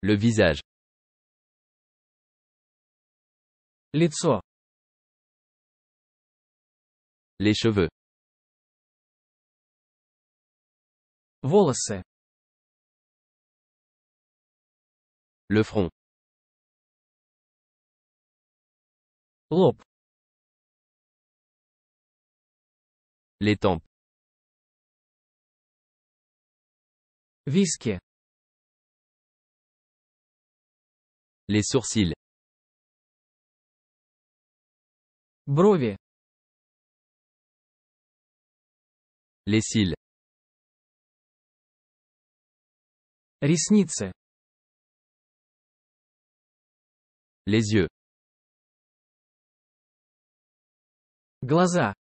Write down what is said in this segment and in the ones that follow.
Le visage. Les cheveux. Le front. Les tempes. Виски. les sourcils, брови, les cils, ресницы, les yeux, Glaza.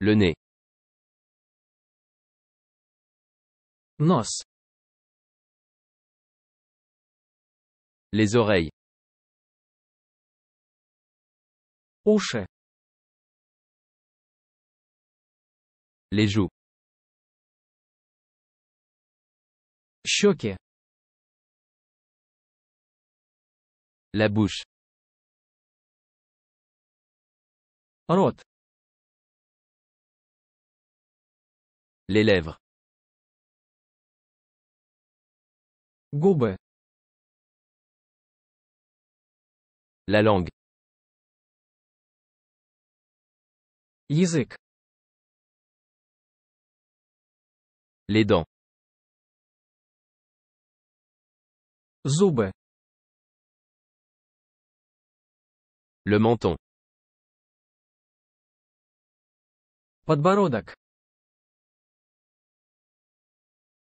le nez, nos Les oreilles. hochet Les joues. Щеки. La bouche. Рот. Les lèvres. Губы. La langue. Язык. Les dents. Зубы. Le menton. Подбородок.